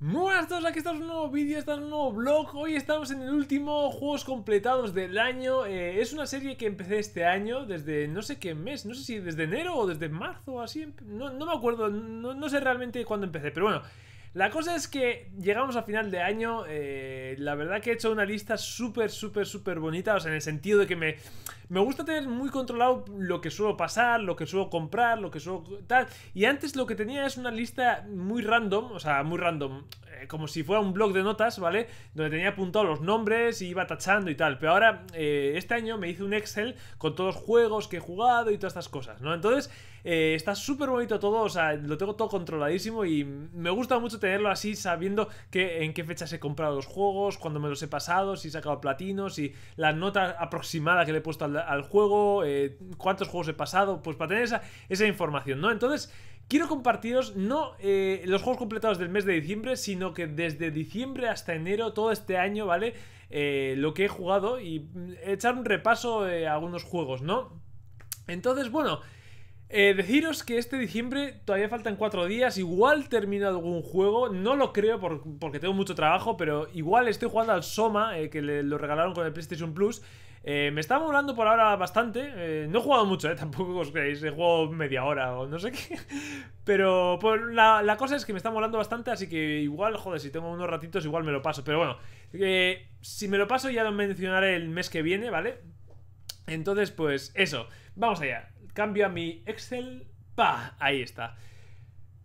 Buenas a todos, aquí estamos en un nuevo vídeo, estamos en un nuevo blog Hoy estamos en el último Juegos Completados del año eh, Es una serie que empecé este año desde no sé qué mes No sé si desde enero o desde marzo o así No, me acuerdo, no sé realmente cuándo empecé Pero bueno, la cosa es que llegamos a final de año. Eh, la verdad que he hecho una lista súper, súper, súper bonita. O sea, en el sentido de que me, me gusta tener muy controlado lo que suelo pasar, lo que suelo comprar, lo que suelo tal. Y antes lo que tenía es una lista muy random. O sea, muy random. Eh, como si fuera un blog de notas, ¿vale? Donde tenía apuntado los nombres y iba tachando y tal. Pero ahora, eh, este año me hice un Excel con todos los juegos que he jugado y todas estas cosas, ¿no? Entonces, eh, está súper bonito todo, o sea, lo tengo todo controladísimo y me gusta mucho tenerlo así, sabiendo que, en qué fechas he comprado los juegos, cuándo me los he pasado, si he sacado platinos, si la nota aproximada que le he puesto al, juego, cuántos juegos he pasado, pues para tener esa información, ¿no? Entonces, Quiero compartiros no eh, los juegos completados del mes de diciembre, sino que desde diciembre hasta enero, todo este año, ¿vale? Eh, lo que he jugado y mm, echar un repaso eh, a algunos juegos, ¿no? Entonces, bueno, deciros que este diciembre todavía faltan cuatro días, igual termino algún juego, no lo creo porque tengo mucho trabajo, pero igual estoy jugando al Soma, que lo regalaron con el PlayStation Plus, eh, me está molando por ahora bastante. Eh, no he jugado mucho, eh, tampoco os creéis. He jugado media hora o no sé qué. Pero pues, la, cosa es que me está molando bastante, así que igual, joder, si tengo unos ratitos, igual me lo paso. Pero bueno, si me lo paso ya lo mencionaré el mes que viene, ¿vale? Entonces, pues eso. Vamos allá. Cambio a mi Excel. ¡Pah! Ahí está.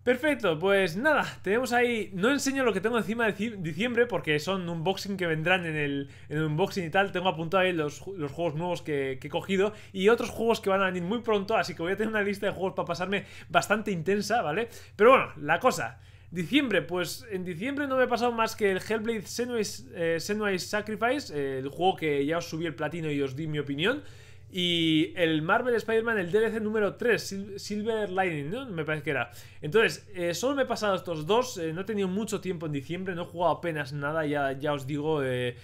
Perfecto, pues nada, tenemos ahí... No enseño lo que tengo encima de diciembre porque son unboxing que vendrán en el, en unboxing y tal. Tengo apuntado ahí los, los juegos nuevos que, he cogido y otros juegos que van a venir muy pronto, así que voy a tener una lista de juegos para pasarme bastante intensa, ¿vale? Pero bueno, la cosa... Diciembre, pues en diciembre no me he pasado más que el Hellblade Senua's, eh, Sacrifice, el juego que ya os subí el platino y os di mi opinión. Y el Marvel Spider-Man, el DLC número 3, Silver Lightning, ¿no? Me parece que era. Entonces, eh, solo me he pasado estos dos. Eh, no he tenido mucho tiempo en diciembre, no he jugado apenas nada, ya, ya os digo. Eh,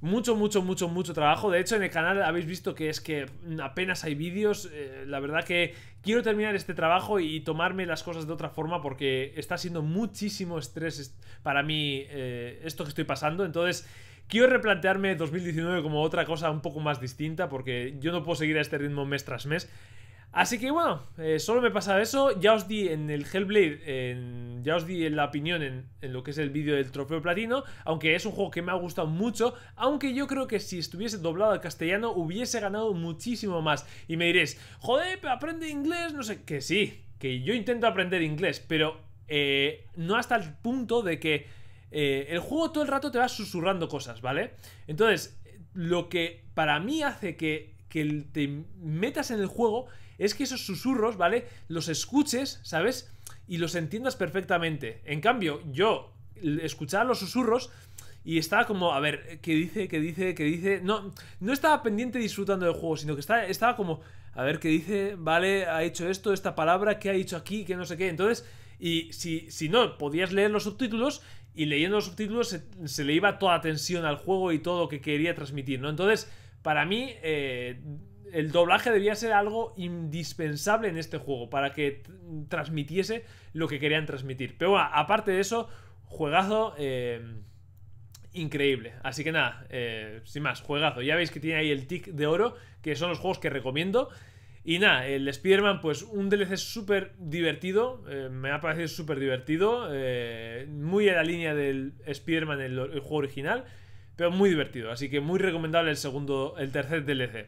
mucho, mucho, mucho, mucho trabajo. De hecho, en el canal habéis visto que es que apenas hay vídeos. la verdad que quiero terminar este trabajo y, tomarme las cosas de otra forma porque está siendo muchísimo estrés para mí esto que estoy pasando. Entonces... Quiero replantearme 2019 como otra cosa un poco más distinta porque yo no puedo seguir a este ritmo mes tras mes. Así que bueno, eh, solo me pasa eso. Ya os di en el Hellblade, ya os di en la opinión en, lo que es el vídeo del trofeo platino, aunque es un juego que me ha gustado mucho, aunque yo creo que si estuviese doblado al castellano hubiese ganado muchísimo más. Y me diréis, joder, aprende inglés, no sé, que sí, que yo intento aprender inglés, pero eh, no hasta el punto de que eh, el juego todo el rato te va susurrando cosas, ¿vale? Entonces, lo que para mí hace que, te metas en el juego es que esos susurros, ¿vale? Los escuches, ¿sabes? Y los entiendas perfectamente. En cambio, yo escuchaba los susurros y estaba como, a ver, ¿qué dice? ¿Qué dice? ¿Qué dice? No, no estaba pendiente disfrutando del juego, sino que estaba, estaba como, a ver, ¿qué dice? Vale, ha hecho esto, esta palabra, ¿qué ha dicho aquí? ¿Qué no sé qué? Entonces, y si, si no podías leer los subtítulos, y leyendo los subtítulos se, le iba toda atención al juego y todo lo que quería transmitir, ¿no? Entonces, para mí, eh, el doblaje debía ser algo indispensable en este juego para que transmitiese lo que querían transmitir. Pero bueno, aparte de eso, juegazo... Eh, increíble. Así que nada, eh, sin más, juegazo. Ya veis que tiene ahí el tick de oro, que son los juegos que recomiendo. Y nada, el Spider-Man, pues un DLC súper divertido, eh, me ha parecido súper divertido, eh, muy a la línea del Spider-Man, el, juego original, pero muy divertido, así que muy recomendable el segundo, el tercer DLC.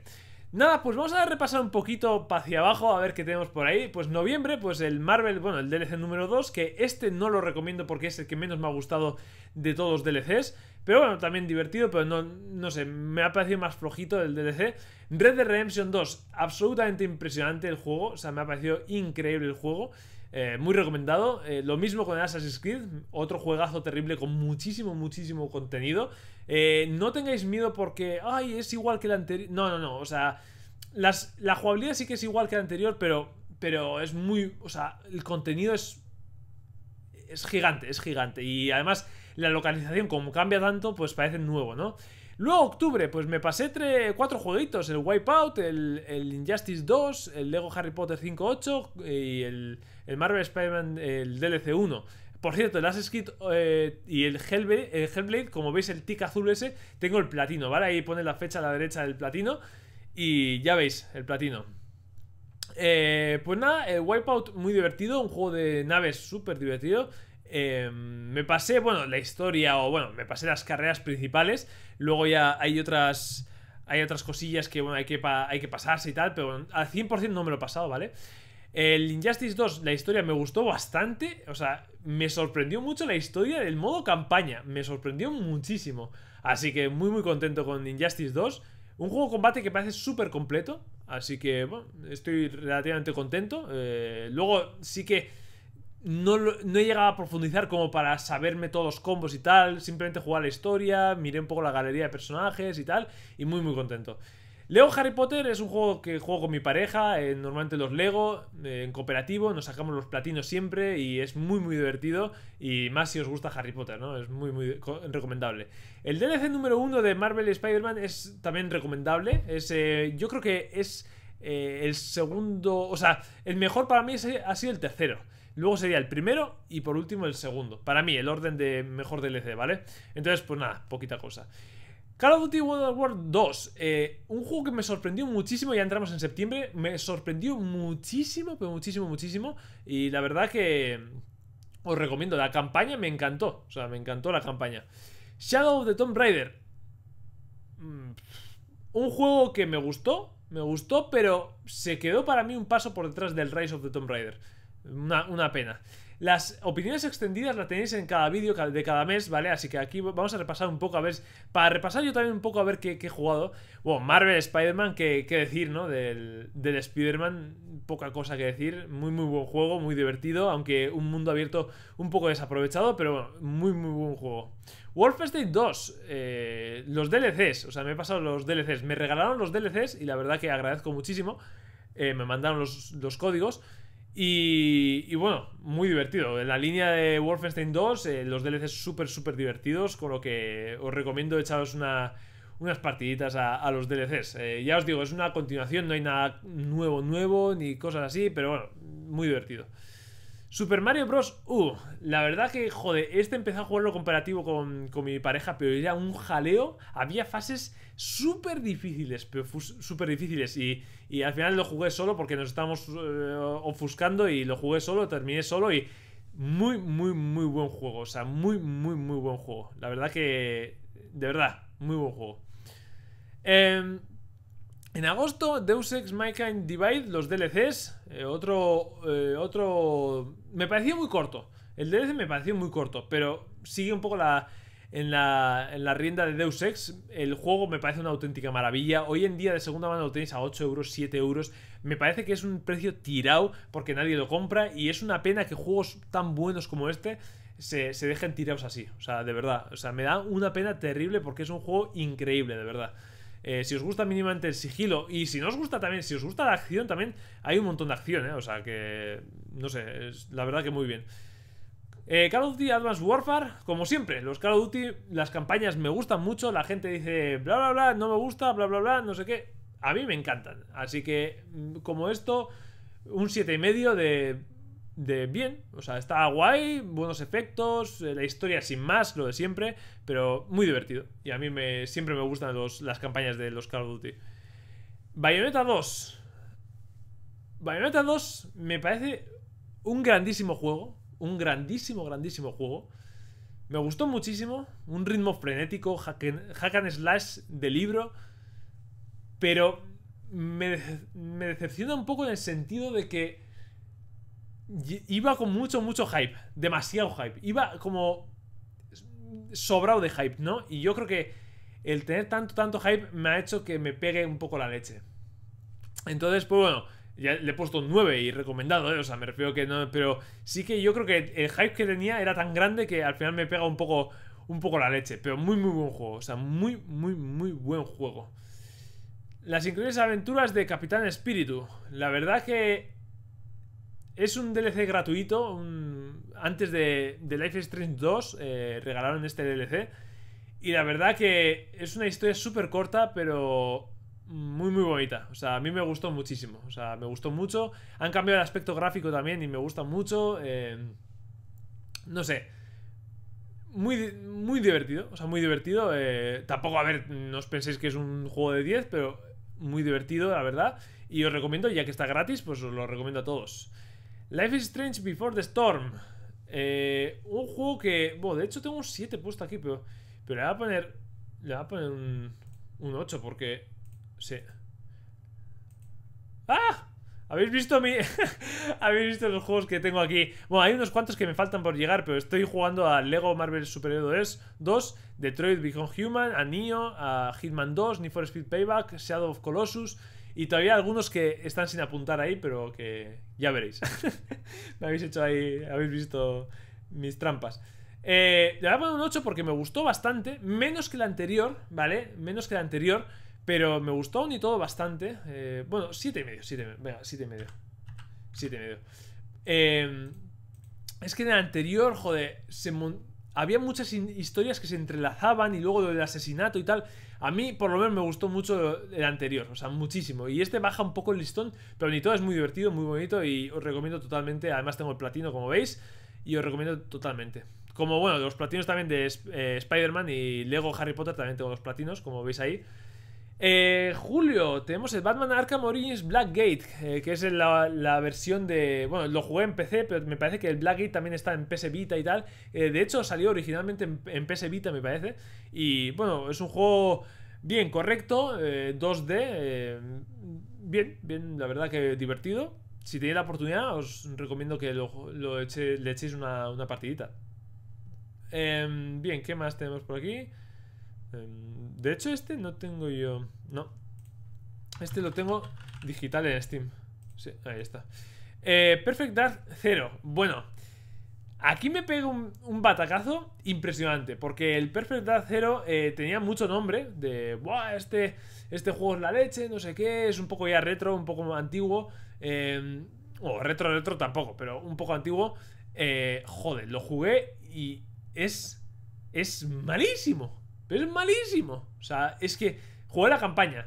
Nada, pues vamos a repasar un poquito hacia abajo, a ver qué tenemos por ahí. Pues noviembre, pues el Marvel, bueno, el DLC número 2, que este no lo recomiendo porque es el que menos me ha gustado de todos los DLCs. Pero bueno, también divertido, pero no, no sé, me ha parecido más flojito el DLC. Red Dead Redemption 2, absolutamente impresionante el juego, o sea, me ha parecido increíble el juego. Eh, muy recomendado. Eh, lo mismo con Assassin's Creed, otro juegazo terrible con muchísimo, muchísimo contenido. Eh, no tengáis miedo porque, ay, es igual que el anterior. No, no, no, o sea, las, la jugabilidad sí que es igual que el anterior, pero, pero es muy, o sea, el contenido es, es gigante, es gigante. Y además la localización, como cambia tanto, pues parece nuevo, ¿no? Luego, octubre, pues me pasé tres, cuatro jueguitos: el Wipeout, el, Injustice 2, el Lego Harry Potter 5.8 eh, y el, Marvel Spider-Man, el DLC 1. Por cierto, el Ashes eh, y el Hellblade, el como veis, el tic azul ese, tengo el platino, ¿vale? Ahí pone la fecha a la derecha del platino. Y ya veis, el platino. Eh, pues nada, el Wipeout muy divertido, un juego de naves súper divertido. Em, me pasé, bueno, la historia o bueno, me pasé las carreras principales. Luego ya hay otras hay otras cosillas que bueno, hay que, hay que pasarse y tal, pero al 100% no me lo he pasado, ¿vale? El Injustice 2, la historia me gustó bastante, o sea, me sorprendió mucho la historia del modo campaña, me sorprendió muchísimo. Así que muy muy contento con Injustice 2, un juego de combate que parece súper completo, así que bueno, estoy relativamente contento. Eh, luego sí que no, no, he llegado a profundizar como para saberme todos los combos y tal. Simplemente jugar la historia, miré un poco la galería de personajes y tal. Y muy, muy contento. Leo Harry Potter es un juego que juego con mi pareja. Eh, normalmente los Lego eh, en cooperativo. Nos sacamos los platinos siempre y es muy, muy divertido. Y más si os gusta Harry Potter, ¿no? Es muy, muy recomendable. El DLC número uno de Marvel Spider-Man es también recomendable. Eh, yo creo que es el segundo. O sea, el mejor para mí ha sido el tercero. Luego sería el primero y por último el segundo. Para mí, el orden de mejor DLC, ¿vale? Entonces, pues nada, poquita cosa. Call of Duty World War 2, un juego que me sorprendió muchísimo, ya entramos en septiembre, me sorprendió muchísimo, pero muchísimo, muchísimo, y la verdad que os recomiendo, la campaña me encantó, o sea, me encantó la campaña. Shadow of the Tomb Raider, mm, un juego que me gustó, me gustó, pero se quedó para mí un paso por detrás del Rise of the Tomb Raider. Una, pena. Las opiniones extendidas las tenéis en cada vídeo de cada mes, ¿vale? Así que aquí vamos a repasar un poco, a ver, para repasar yo también un poco a ver qué, he jugado. Bueno, Marvel Spider-Man, qué, decir, ¿no? Del, Spider-Man, poca cosa que decir. Muy, muy buen juego, muy divertido, aunque un mundo abierto un poco desaprovechado, pero bueno, muy, muy buen juego. Wolfenstein 2, eh, los DLCs, o sea, me he pasado los DLCs, me regalaron los DLCs y la verdad que agradezco muchísimo. Eh, me mandaron los, los códigos. Y, bueno, muy divertido. En la línea de Wolfenstein 2, eh, los DLCs súper, súper divertidos, con lo que os recomiendo echaros unas partiditas a, los DLCs. Eh, ya os digo, es una continuación, no hay nada nuevo, nuevo, ni cosas así, pero bueno, muy divertido. Super Mario Bros. uh, La verdad que, joder, este empecé a jugarlo comparativo con, mi pareja, pero era un jaleo. Había fases súper difíciles, pero súper difíciles. Y, al final lo jugué solo porque nos estábamos eh, ofuscando y lo jugué solo, terminé solo y muy, muy, muy buen juego. O sea, muy, muy, muy buen juego. La verdad que, de verdad, muy buen juego. Eh, en agosto, Deus Ex Mankind Divide, los DLCs, eh, otro, eh, otro... Me pareció muy corto. El DLC me pareció muy corto, pero sigue un poco la, en, la, en la rienda de Deus Ex. El juego me parece una auténtica maravilla. Hoy en día de segunda mano lo tenéis a 8 euros, 7 euros. Me parece que es un precio tirado porque nadie lo compra y es una pena que juegos tan buenos como este se, se dejen tirados así. O sea, de verdad. O sea, me da una pena terrible porque es un juego increíble, de verdad. Eh, si os gusta mínimamente el sigilo y si no os gusta también, si os gusta la acción también, hay un montón de acción, ¿eh? O sea que, no sé, es, la verdad que muy bien. Eh, Call of Duty Advanced Warfare, como siempre, los Call of Duty, las campañas me gustan mucho, la gente dice bla bla bla, no me gusta, bla bla bla, no sé qué. A mí me encantan. Así que, mm, como esto, un 7,5 de de bien, o sea, está guay, buenos efectos, eh, la historia sin más, lo de siempre, pero muy divertido. Y a mí me, siempre me gustan las campañas de los Call of Duty. Bayonetta 2. Bayonetta 2 me parece un grandísimo juego, un grandísimo, grandísimo juego. Me gustó muchísimo, un ritmo frenético, hack and, slash de libro, pero me, me decepciona un poco en el sentido de que iba con mucho, mucho hype. Demasiado hype. Iba como sobrado de hype, ¿no? Y yo creo que el tener tanto, tanto hype me ha hecho que me pegue un poco la leche. Entonces, pues bueno, ya le he puesto 9 y recomendado, ¿eh? O sea, me refiero que no. Pero sí que yo creo que el hype que tenía era tan grande que al final me pega un poco, un poco la leche. Pero muy, muy buen juego. O sea, muy, muy, muy buen juego. Las increíbles aventuras de Capitán Espíritu. La verdad que es un DLC gratuito. Antes de, Life is Strange 2 eh, regalaron este DLC. Y la verdad que es una historia súper corta, pero muy, muy bonita. O sea, a mí me gustó muchísimo. O sea, me gustó mucho. Han cambiado el aspecto gráfico también y me gusta mucho. Eh, no sé. Muy, muy, divertido, o sea, muy divertido. Eh, tampoco, a ver, no os penséis que es un juego de 10, pero muy divertido, la verdad. Y os recomiendo, ya que está gratis, pues os lo recomiendo a todos. Life is Strange Before the Storm. Eh, un juego que. de hecho tengo un 7 puesto aquí, pero. Pero le voy a poner. Le voy a poner un. Un 8 porque. Sí. ¡Ah! ¿Habéis visto mí, ¿Habéis visto los juegos que tengo aquí? Bueno, hay unos cuantos que me faltan por llegar, pero estoy jugando a Lego Marvel Super Heroes 2, Detroit Become Human, a Neo, a Hitman 2, Need for Speed Payback, Shadow of Colossus, y todavía algunos que están sin apuntar ahí, pero que ya veréis. me habéis hecho ahí, habéis visto mis trampas. Eh, le voy a poner un 8 porque me gustó bastante, menos que el anterior, ¿vale? Menos que la anterior, pero me gustó aún y todo bastante. Eh, bueno, 7,5, 7,5, venga, 7,5. 7,5. Eh, es que en el anterior, joder, se había muchas historias que se entrelazaban y luego lo del asesinato y tal. A mí, por lo menos, me gustó mucho el anterior, o sea, muchísimo. Y este baja un poco el listón, pero ni todo es muy divertido, muy bonito y os recomiendo totalmente. Además, tengo el platino, como veis, y os recomiendo totalmente. Como bueno, los platinos también de eh, Spider-Man y Lego Harry Potter también tengo los platinos, como veis ahí. Eh, julio, tenemos el Batman Arkham Origins Blackgate, eh, que es la, versión de... Bueno, lo jugué en PC, pero me parece que el Blackgate también está en PS Vita y tal. Eh, de hecho, salió originalmente en, PS Vita, me parece. Y bueno, es un juego bien correcto, 2D. bien, bien, la verdad que divertido. Si tenéis la oportunidad, os recomiendo que lo, le echéis una partidita. Em, bien, ¿qué más tenemos por aquí? Em, de hecho, este no tengo yo... No. Este lo tengo digital en Steam. Sí, ahí está. Eh, Perfect Dark Zero Bueno, aquí me pego un, batacazo impresionante. Porque el Perfect Dark Zero eh, tenía mucho nombre. De, Buah, este, este juego es la leche, no sé qué. Es un poco ya retro, un poco antiguo. Em, o retro, retro tampoco, pero un poco antiguo. Eh, joder, lo jugué y es... Es malísimo. Pero es malísimo. O sea, es que jugué la campaña.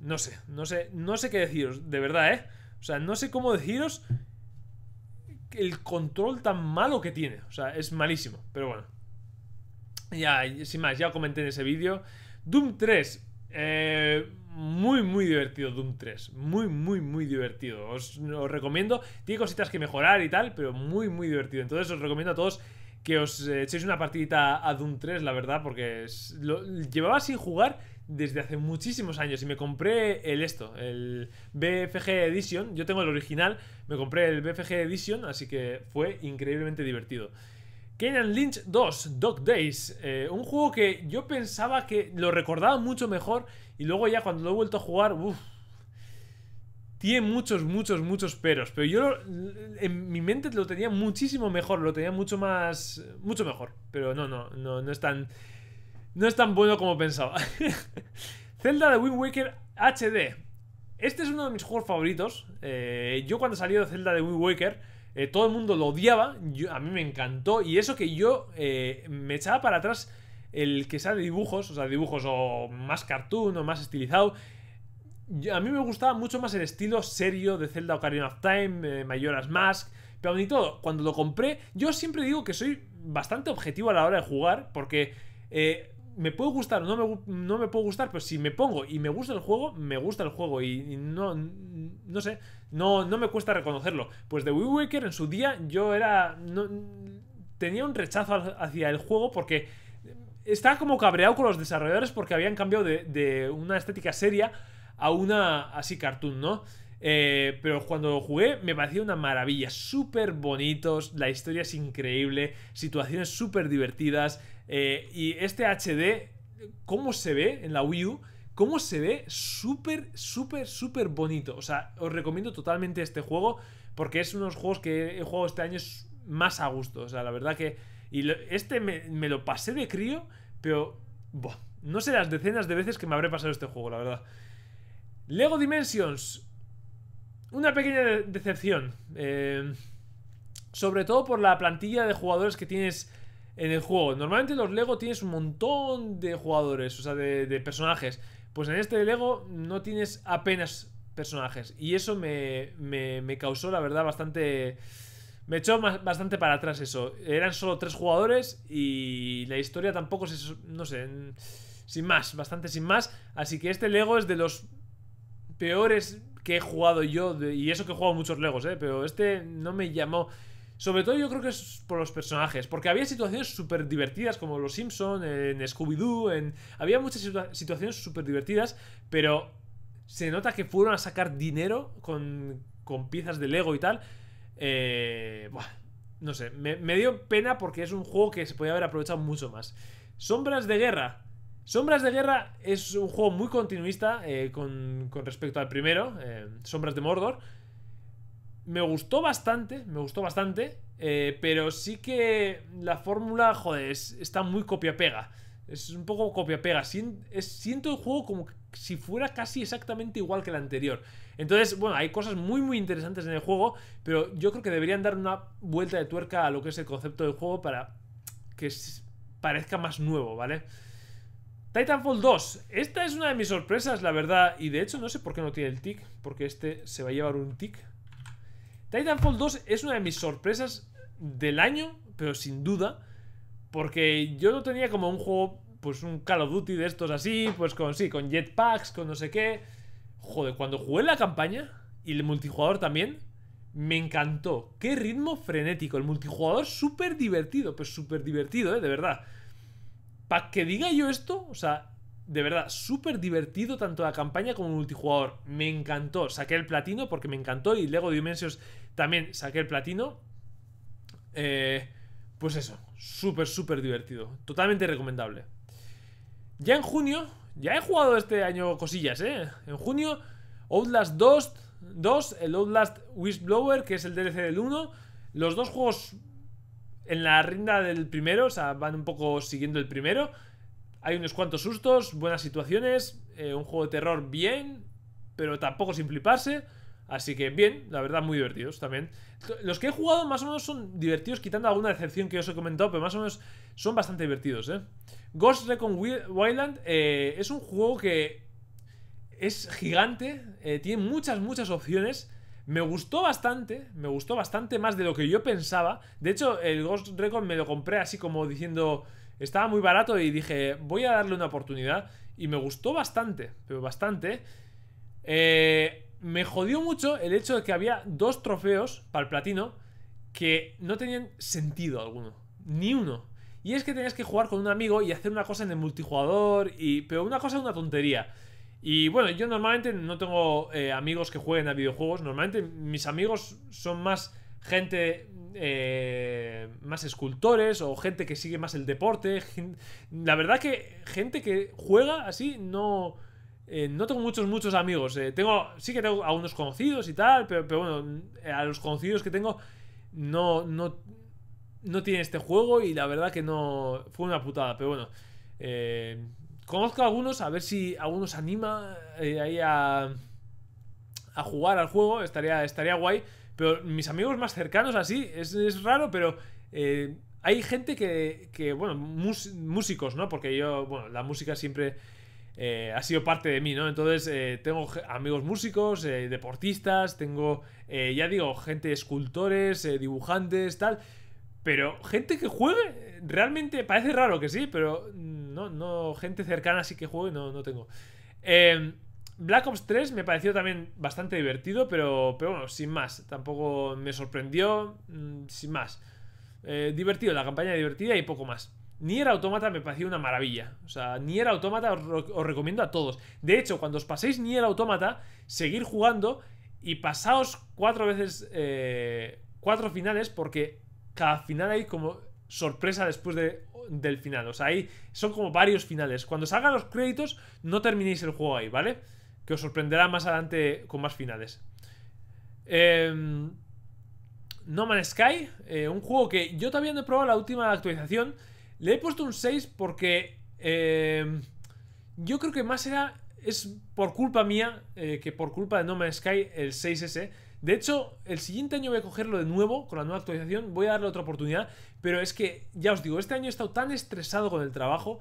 no sé, no sé, no sé qué deciros, de verdad, ¿eh? O sea, no sé cómo deciros el control tan malo que tiene. O sea, es malísimo, pero bueno. Ya, sin más, ya comenté en ese vídeo. Doom 3. Eh, muy, muy divertido Doom 3. Muy, muy, muy divertido. Os, os recomiendo. Tiene cositas que mejorar y tal, pero muy, muy divertido. Entonces os recomiendo a todos que os echéis una partidita a Doom 3, la verdad, porque lo, llevaba sin jugar desde hace muchísimos años y me compré el esto, el BFG Edition, yo tengo el original, me compré el BFG Edition, así que fue increíblemente divertido. Kenan Lynch 2, Dog Days, eh, un juego que yo pensaba que lo recordaba mucho mejor y luego ya cuando lo he vuelto a jugar, uff, tiene muchos, muchos, muchos peros. Pero yo en mi mente lo tenía muchísimo mejor. Lo tenía mucho más. Mucho mejor. Pero no, no, no, no es tan. No es tan bueno como pensaba. Zelda de Wind Waker HD. Este es uno de mis juegos favoritos. Eh, yo cuando salió Zelda de Wind Waker, eh, todo el mundo lo odiaba. a mí me encantó. Y eso que yo eh, me echaba para atrás el que sea de dibujos, o sea, dibujos o más cartoon o más estilizado a mí me gustaba mucho más el estilo serio de Zelda Ocarina of Time, eh, Majora's Mask, pero ni todo. Cuando lo compré, yo siempre digo que soy bastante objetivo a la hora de jugar, porque eh, me puede gustar o no me, no puede gustar, pero si me pongo y me gusta el juego, me gusta el juego y, no, no sé, no, no me cuesta reconocerlo. Pues de Wii Waker en su día yo era... No, tenía un rechazo hacia el juego porque estaba como cabreado con los desarrolladores porque habían cambiado de, de una estética seria a una así cartoon, ¿no? Eh, pero cuando lo jugué me parecía una maravilla, súper bonitos, la historia es increíble, situaciones súper divertidas eh, y este HD, ¿cómo se ve en la Wii U? ¿Cómo se ve? Súper, súper, súper bonito. O sea, os recomiendo totalmente este juego porque es uno de los juegos que he jugado este año más a gusto. O sea, la verdad que... Y este me, lo pasé de crío, pero... no sé las decenas de veces que me habré pasado este juego, la verdad. Lego Dimensions. Una pequeña decepción. Eh, sobre todo por la plantilla de jugadores que tienes en el juego. Normalmente los Lego tienes un montón de jugadores, o sea, de, personajes. Pues en este Lego no tienes apenas personajes. Y eso me, causó, la verdad, bastante... Me echó bastante para atrás eso. Eran solo tres jugadores y la historia tampoco es, No sé, sin más, bastante sin más. Así que este Lego es de los peores que he jugado yo, y eso que he jugado muchos Legos, eh, pero este no me llamó. Sobre todo yo creo que es por los personajes, porque había situaciones súper divertidas como los Simpson, en Scooby-Doo, había muchas situaciones súper divertidas, pero se nota que fueron a sacar dinero con, piezas de Lego y tal. Eh, no sé, me dio pena porque es un juego que se podía haber aprovechado mucho más. Sombras de guerra. Sombras de Guerra es un juego muy continuista eh, con, respecto al primero, eh, Sombras de Mordor. Me gustó bastante, me gustó bastante, eh, pero sí que la fórmula, joder, está muy copia-pega. Es un poco copia-pega. Siento el juego como si fuera casi exactamente igual que el anterior. Entonces, bueno, hay cosas muy, muy interesantes en el juego, pero yo creo que deberían dar una vuelta de tuerca a lo que es el concepto del juego para que parezca más nuevo, ¿vale? Titanfall 2. Esta es una de mis sorpresas, la verdad. Y de hecho, no sé por qué no tiene el tick. Porque este se va a llevar un tick. Titanfall 2 es una de mis sorpresas del año, pero sin duda. Porque yo lo tenía como un juego, pues un Call of Duty de estos así, pues con sí, con jetpacks, con no sé qué. Joder, cuando jugué la campaña y el multijugador también, me encantó. Qué ritmo frenético. El multijugador súper divertido, pues súper divertido, ¿eh? de verdad. Para que diga yo esto, o sea, de verdad, súper divertido tanto la campaña como el multijugador. Me encantó. Saqué el platino porque me encantó y Lego Dimensions también saqué el platino. Eh, pues eso, súper, súper divertido. Totalmente recomendable. Ya en junio, ya he jugado este año cosillas, ¿eh? En junio, Outlast 2, 2 el Outlast Whistleblower, que es el DLC del 1. Los dos juegos en la rinda del primero, o sea, van un poco siguiendo el primero. Hay unos cuantos sustos, buenas situaciones, eh, un juego de terror bien, pero tampoco sin fliparse. Así que bien, la verdad, muy divertidos también. Los que he jugado más o menos son divertidos, quitando alguna decepción que os he comentado, pero más o menos son bastante divertidos, ¿eh? Ghost Recon Wildland eh, es un juego que es gigante, eh, tiene muchas, muchas opciones me gustó bastante, me gustó bastante más de lo que yo pensaba. De hecho, el Ghost Record me lo compré así como diciendo, estaba muy barato y dije, voy a darle una oportunidad. Y me gustó bastante, pero bastante. Eh, me jodió mucho el hecho de que había dos trofeos para el platino que no tenían sentido alguno. Ni uno. Y es que tenías que jugar con un amigo y hacer una cosa en el multijugador. Y... Pero una cosa es una tontería. Y bueno, yo normalmente no tengo eh, amigos que jueguen a videojuegos. Normalmente mis amigos son más gente, eh, más escultores o gente que sigue más el deporte. la verdad que gente que juega así no... Eh, no tengo muchos, muchos amigos. tengo, sí que tengo a unos conocidos y tal, pero, bueno, a los conocidos que tengo no, no, no tiene este juego y la verdad que no... Fue una putada, pero bueno. Eh, conozco a algunos, a ver si algunos anima eh, ahí a, a jugar al juego, estaría, estaría guay. Pero mis amigos más cercanos así, es, raro, pero eh, hay gente que, que bueno, músicos, ¿no? Porque yo, bueno, la música siempre eh, ha sido parte de mí, ¿no? Entonces tengo amigos músicos, deportistas, tengo, ya digo, gente escultores, dibujantes, tal. Pero gente que juegue, realmente parece raro que sí, pero mm, no, gente cercana así que juego no, no tengo. Em, Black Ops 3 me pareció también bastante divertido, pero, pero bueno, sin más. Tampoco me sorprendió, mm, sin más. Eh, divertido, la campaña divertida y poco más. ni Nier Automata me pareció una maravilla. O sea, Nier Automata os, recomiendo a todos. De hecho, cuando os paséis ni el Automata, seguir jugando y pasaos cuatro veces, eh, cuatro finales, porque cada final hay como sorpresa después de del final. O sea, ahí son como varios finales. Cuando salgan los créditos, no terminéis el juego ahí, ¿vale? Que os sorprenderá más adelante con más finales. Eh, no Man's Sky, eh, un juego que yo todavía no he probado la última actualización. Le he puesto un 6 porque em, yo creo que más era... Es por culpa mía eh, que por culpa de No Man's Sky el 6S de hecho, el siguiente año voy a cogerlo de nuevo, con la nueva actualización, voy a darle otra oportunidad, pero es que, ya os digo, este año he estado tan estresado con el trabajo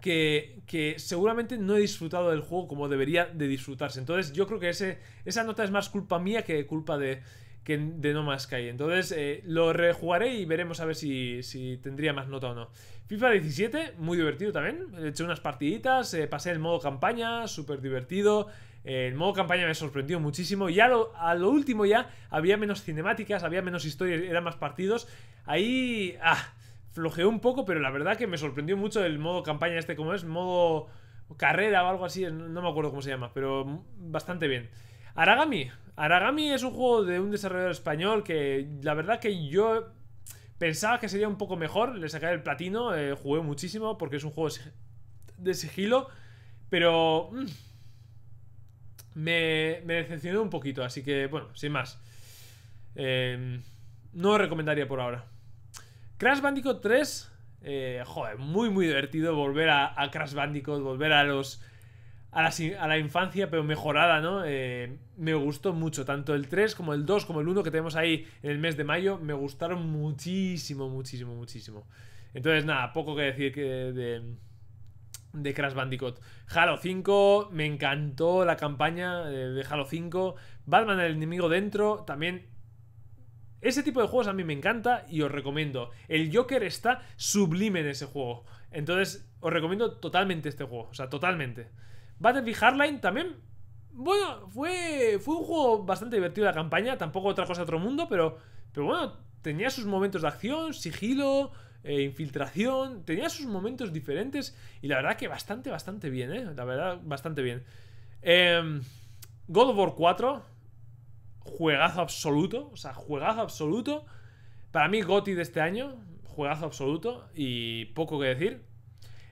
que, seguramente no he disfrutado del juego como debería de disfrutarse. Entonces yo creo que esa nota es más culpa mía que culpa de, que No más Sky. Entonces eh, lo rejugaré y veremos a ver si, tendría más nota o no. FIFA 17, muy divertido también. He hecho unas partiditas, eh, pasé el modo campaña, súper divertido. El modo campaña me sorprendió muchísimo. Y a lo, último ya había menos cinemáticas, había menos historias, eran más partidos. Ahí... Ah, flojeó un poco, pero la verdad que me sorprendió mucho el modo campaña este, como es, modo carrera o algo así, no me acuerdo cómo se llama, pero bastante bien. Aragami. Aragami es un juego de un desarrollador español que la verdad que yo pensaba que sería un poco mejor, le sacaré el platino, eh, jugué muchísimo porque es un juego de sigilo, pero... Mm, me, decepcionó un poquito, así que bueno, sin más. Em, no lo recomendaría por ahora. Crash Bandicoot 3, eh, joder, muy muy divertido volver a, Crash Bandicoot, volver a los... A la, infancia, pero mejorada, ¿no? Eh, me gustó mucho, tanto el 3 como el 2 como el 1 que tenemos ahí en el mes de mayo, me gustaron muchísimo, muchísimo, muchísimo. Entonces, nada, poco que decir que de, de Crash Bandicoot. Halo 5, me encantó la campaña de Halo 5. Batman el enemigo dentro, también ese tipo de juegos a mí me encanta y os recomiendo. El Joker está sublime en ese juego. Entonces, os recomiendo totalmente este juego. O sea, totalmente. Battlefield Hardline también. Bueno, fue, fue un juego bastante divertido la campaña. Tampoco otra cosa otro mundo, pero, pero bueno, tenía sus momentos de acción, sigilo. Eh, infiltración, tenía sus momentos diferentes y la verdad que bastante, bastante bien, ¿eh? La verdad, bastante bien. Eh, God of War 4, juegazo absoluto, o sea, juegazo absoluto. Para mí, goti de este año, juegazo absoluto y poco que decir.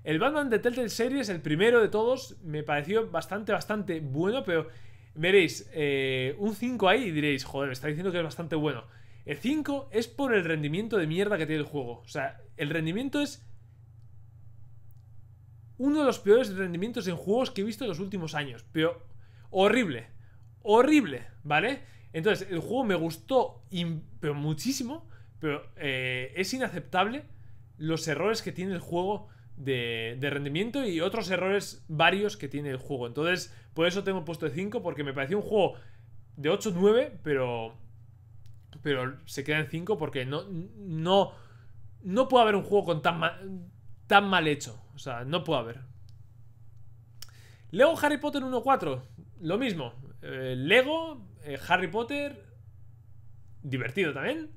El Batman de Telltale Series, el primero de todos, me pareció bastante, bastante bueno, pero veréis eh, un 5 ahí y diréis, joder, me está diciendo que es bastante bueno. El 5 es por el rendimiento de mierda que tiene el juego. O sea, el rendimiento es uno de los peores rendimientos en juegos que he visto en los últimos años. Pero horrible. Horrible, ¿vale? Entonces, el juego me gustó muchísimo, pero eh, es inaceptable los errores que tiene el juego de, rendimiento y otros errores varios que tiene el juego. Entonces, por eso tengo puesto el 5, porque me pareció un juego de 8-9, pero pero se quedan 5 porque no, no, no puede haber un juego con tan, tan mal hecho. O sea, no puede haber. Lego Harry Potter 1.4, lo mismo. Eh, Lego, eh, Harry Potter, divertido también.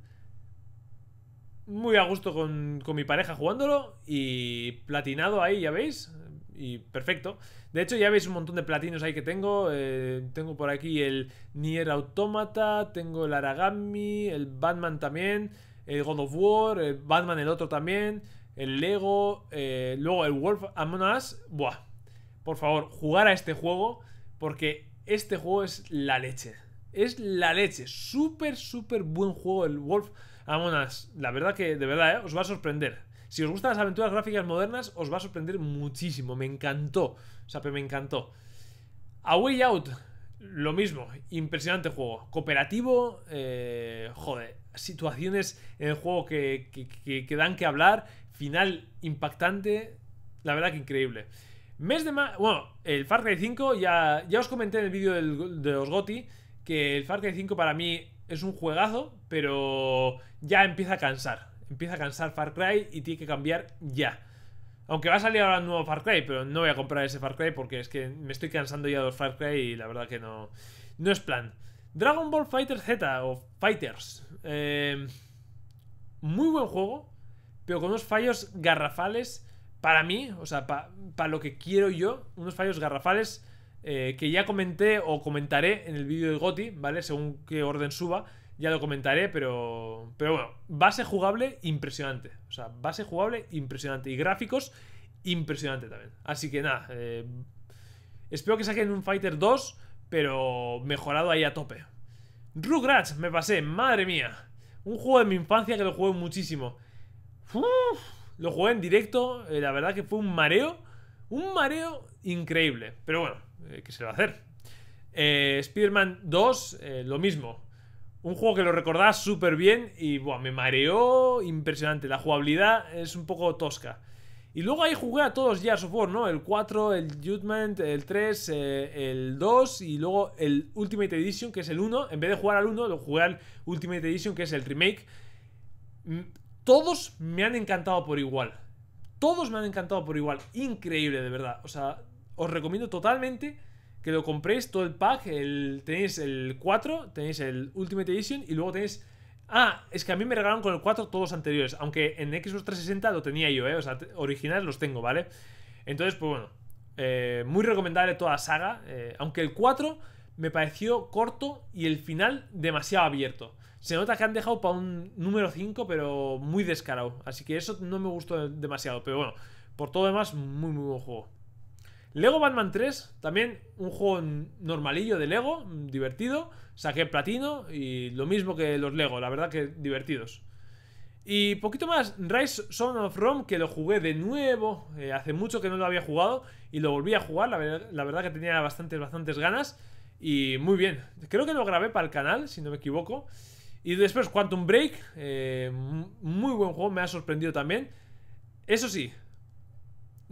Muy a gusto con, con mi pareja jugándolo y platinado ahí, ya veis y perfecto. De hecho, ya veis un montón de platinos ahí que tengo. Eh, tengo por aquí el Nier Automata, tengo el Aragami, el Batman también, el God of War, el Batman el otro también, el Lego, eh, luego el Wolf amonas Us. Buah, por favor, jugar a este juego porque este juego es la leche. Es la leche. Súper, súper buen juego el Wolf Among La verdad que, de verdad, eh, os va a sorprender. Si os gustan las aventuras gráficas modernas, os va a sorprender muchísimo. Me encantó. O sea, me encantó. A Way Out, lo mismo. Impresionante juego. Cooperativo, eh, joder. Situaciones en el juego que, dan que hablar. Final impactante. La verdad que increíble. Mes de ma Bueno, el Far Cry 5, ya, ya os comenté en el vídeo de los GOTI que el Far Cry 5 para mí es un juegazo, pero ya empieza a cansar. Empieza a cansar Far Cry y tiene que cambiar ya. Aunque va a salir ahora un nuevo Far Cry, pero no voy a comprar ese Far Cry porque es que me estoy cansando ya de los Far Cry y la verdad que no, no es plan. Dragon Ball Fighter Z o Fighters. Eh, muy buen juego, pero con unos fallos garrafales para mí, o sea, para lo que quiero yo, unos fallos garrafales eh, que ya comenté o comentaré en el vídeo de Goti, ¿vale? Según qué orden suba ya lo comentaré, pero, pero bueno, base jugable impresionante. O sea, base jugable impresionante. Y gráficos impresionante también. Así que nada, eh, espero que saquen un Fighter 2, pero mejorado ahí a tope. Rugrats, me pasé, madre mía. Un juego de mi infancia que lo jugué muchísimo. lo jugué en directo, eh, la verdad que fue un mareo. Un mareo increíble. Pero bueno, eh, Que ¿qué se va a hacer? Spider-Man 2, lo mismo un juego que lo recordaba súper bien y bueno, me mareó impresionante. La jugabilidad es un poco tosca. Y luego ahí jugué a todos ya, of ¿no? El 4, el Judgment, el 3, eh, el 2 y luego el Ultimate Edition, que es el 1. En vez de jugar al 1, lo jugué al Ultimate Edition, que es el remake. Mm, todos me han encantado por igual. Todos me han encantado por igual. Increíble, de verdad. O sea, os recomiendo totalmente que lo compréis todo el pack. El, tenéis el 4, tenéis el Ultimate Edition y luego tenéis... Ah, es que a mí me regalaron con el 4 todos los anteriores, aunque en Xbox 360 lo tenía yo, ¿eh? O sea, originales los tengo, ¿vale? Entonces, pues bueno, eh, muy recomendable toda la saga, eh, aunque el 4 me pareció corto y el final demasiado abierto. Se nota que han dejado para un número 5, pero muy descarado. Así que eso no me gustó demasiado. Pero bueno, por todo demás, muy, muy buen juego. Lego Batman 3, también un juego normalillo de Lego, divertido. Saqué platino y lo mismo que los Lego, la verdad que divertidos. Y poquito más, Rise Son of Rome, que lo jugué de nuevo, eh, hace mucho que no lo había jugado y lo volví a jugar, la, verdad que tenía bastantes, bastantes ganas y muy bien. Creo que lo grabé para el canal, si no me equivoco. Y después Quantum Break, eh, muy buen juego, me ha sorprendido también. Eso sí,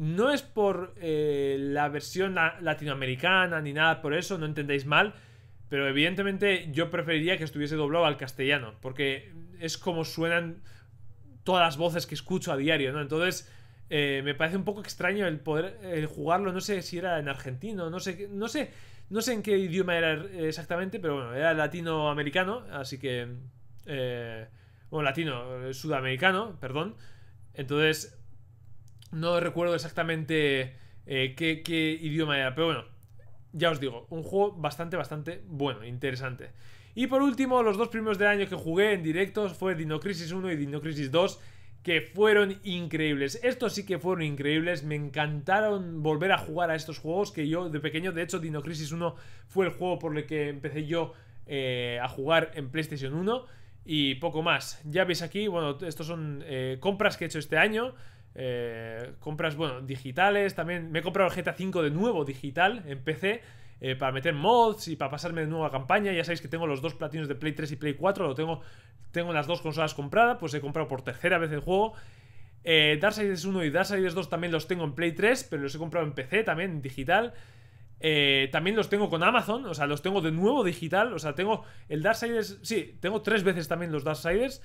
no es por eh, la versión latinoamericana ni nada por eso, no entendéis mal, pero evidentemente yo preferiría que estuviese doblado al castellano, porque es como suenan todas las voces que escucho a diario, ¿no? Entonces, eh, me parece un poco extraño el poder el jugarlo, no sé si era en argentino, no sé, no sé, no sé en qué idioma era exactamente, pero bueno, era latinoamericano, así que... Eh, bueno, latino, eh, sudamericano, perdón. Entonces, no recuerdo exactamente eh, qué, idioma era, pero bueno, ya os digo, un juego bastante, bastante bueno, interesante. Y por último, los dos primeros del año que jugué en directo fue Dino Crisis 1 y Dino Crisis 2, que fueron increíbles. Estos sí que fueron increíbles, me encantaron volver a jugar a estos juegos que yo de pequeño, de hecho Dino Crisis 1 fue el juego por el que empecé yo eh, a jugar en PlayStation 1 y poco más. Ya veis aquí, bueno, estos son eh, compras que he hecho este año. Eh, compras, bueno, digitales también. Me he comprado el GTA 5 de nuevo digital en PC eh, para meter mods y para pasarme de nuevo a campaña. Ya sabéis que tengo los dos platinos de Play 3 y Play 4, lo tengo, tengo las dos consolas compradas, pues he comprado por tercera vez el juego. Eh, Darksiders 1 y Darksiders 2 también los tengo en Play 3, pero los he comprado en PC también, digital. Eh, también los tengo con Amazon, o sea, los tengo de nuevo digital. O sea, tengo el Darksiders. Sí, tengo tres veces también los Darksiders.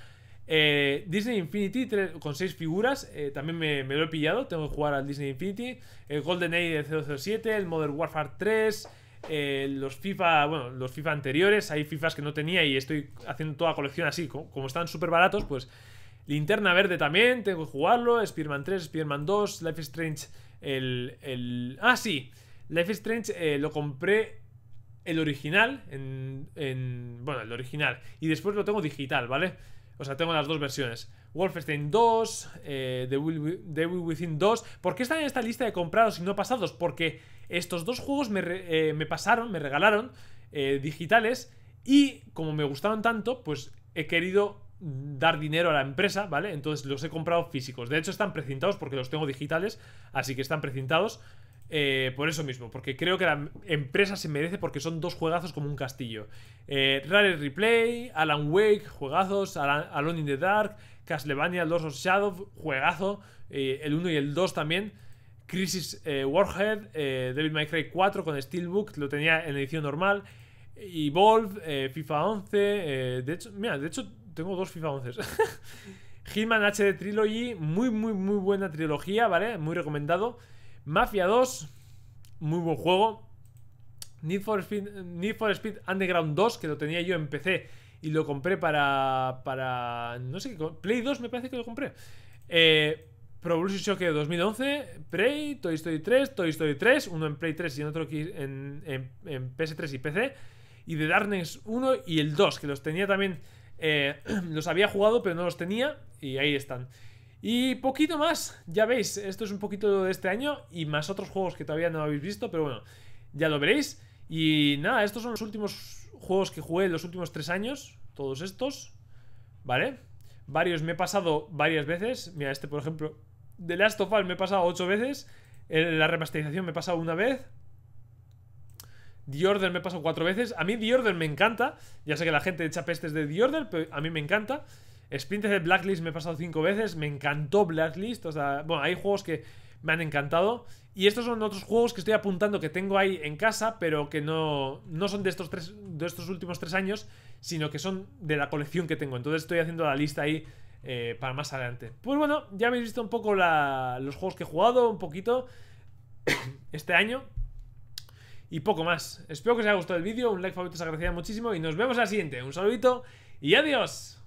Eh, Disney Infinity con 6 figuras, eh, también me, lo he pillado, tengo que jugar al Disney Infinity, el Golden Age de 007, el Modern Warfare 3, eh, los FIFA, bueno, los FIFA anteriores, hay FIFAs que no tenía y estoy haciendo toda colección así, como, están súper baratos, pues Linterna Verde también, tengo que jugarlo, Spearman 3, Spearman 2, Life Strange, el... el ah, sí, Life Strange lo compré el original, en, bueno, el original, y después lo tengo digital, ¿vale? O sea, tengo las dos versiones. Wolfenstein 2, eh, The, Will, Within 2. ¿Por qué están en esta lista de comprados y no pasados? Porque estos dos juegos me, eh, pasaron, me regalaron eh, digitales y como me gustaron tanto, pues he querido dar dinero a la empresa, ¿vale? Entonces los he comprado físicos. De hecho están precintados porque los tengo digitales, así que están precintados. Eh, por eso mismo, porque creo que la empresa se merece porque son dos juegazos como un castillo. Eh, Rare Replay, Alan Wake, juegazos, Alan, Alone in the Dark, Castlevania, Lords of Shadow, juegazo, eh, el 1 y el 2 también. Crisis eh, Warhead, Devil May Cry 4 con Steelbook, lo tenía en edición normal. Evolve, FIFA 11, de hecho, mira, de hecho tengo dos FIFA 11. Hitman HD Trilogy, muy, muy, muy buena trilogía, ¿vale? Muy recomendado. Mafia 2, muy buen juego. Need for, Speed, Underground 2, que lo tenía yo en PC y lo compré para. para. no sé, qué. Play 2 me parece que lo compré. Eh, Pro Evolution 2011, Prey, Toy Story 3, Toy Story 3, uno en Play 3 y otro en, en, en PS3 y PC. Y The Darkness 1 y el 2, que los tenía también. Eh, los había jugado, pero no los tenía. Y ahí están. Y poquito más, ya veis, esto es un poquito de este año y más otros juegos que todavía no habéis visto, pero bueno, ya lo veréis. Y nada, estos son los últimos juegos que jugué en los últimos tres años, todos estos, ¿vale? Varios me he pasado varias veces, mira, este por ejemplo, The Last of Us me he pasado ocho veces, la remasterización me he pasado una vez, The Order me he pasado cuatro veces, a mí The Order me encanta, ya sé que la gente echa pestes de The Order, pero a mí me encanta... Splinter de Blacklist me he pasado cinco veces. Me encantó Blacklist. O sea, bueno, hay juegos que me han encantado. Y estos son otros juegos que estoy apuntando que tengo ahí en casa, pero que no, no son de estos, tres, de estos últimos tres años, sino que son de la colección que tengo. Entonces estoy haciendo la lista ahí eh, para más adelante. Pues bueno, ya habéis visto un poco los juegos que he jugado, un poquito, este año. Y poco más. Espero que os haya gustado el vídeo, un like favorito os agradecería muchísimo y nos vemos en la siguiente. Un saludito y adiós.